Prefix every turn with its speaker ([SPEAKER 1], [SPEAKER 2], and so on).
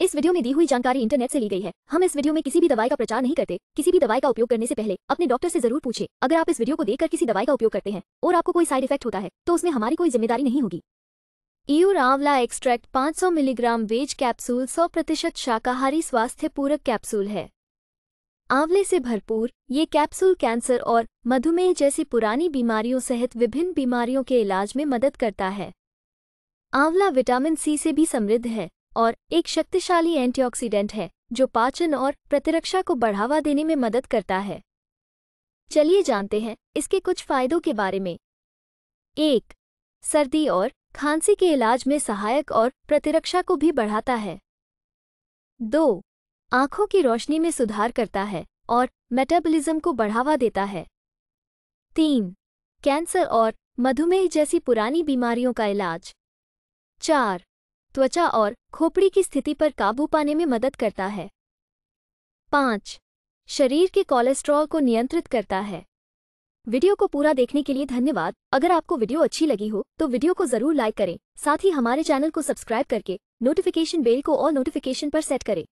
[SPEAKER 1] इस वीडियो में दी हुई जानकारी इंटरनेट से ली गई है हम इस वीडियो में किसी भी दवाई का प्रचार नहीं करते किसी भी दवाई का उपयोग करने से पहले अपने डॉक्टर से जरूर पूछे अगर आप इस वीडियो को देखकर किसी दवाई का उपयोग करते हैं और आपको कोई साइड इफेक्ट होता है तो उसमें हमारी कोई जिम्मेदारी नहीं होगी ईयू रावला एक्सट्रैक्ट पांच मिलीग्राम वेज कैप्सूल सौ प्रतिशत शाकाहारी स्वास्थ्य पूरक कैप्सूल है आंवले से भरपूर ये कैप्सूल कैंसर और मधुमेह जैसी पुरानी बीमारियों सहित विभिन्न बीमारियों के इलाज में मदद करता है आंवला विटामिन सी से भी समृद्ध है और एक शक्तिशाली एंटीऑक्सीडेंट है जो पाचन और प्रतिरक्षा को बढ़ावा देने में मदद करता है चलिए जानते हैं इसके कुछ फायदों के बारे में एक सर्दी और खांसी के इलाज में सहायक और प्रतिरक्षा को भी बढ़ाता है दो आंखों की रोशनी में सुधार करता है और मेटाबॉलिज्म को बढ़ावा देता है तीन कैंसर और मधुमेह जैसी पुरानी बीमारियों का इलाज चार त्वचा और खोपड़ी की स्थिति पर काबू पाने में मदद करता है पाँच शरीर के कोलेस्ट्रॉल को नियंत्रित करता है वीडियो को पूरा देखने के लिए धन्यवाद अगर आपको वीडियो अच्छी लगी हो तो वीडियो को जरूर लाइक करें साथ ही हमारे चैनल को सब्सक्राइब करके नोटिफिकेशन बेल को और नोटिफिकेशन पर सेट करें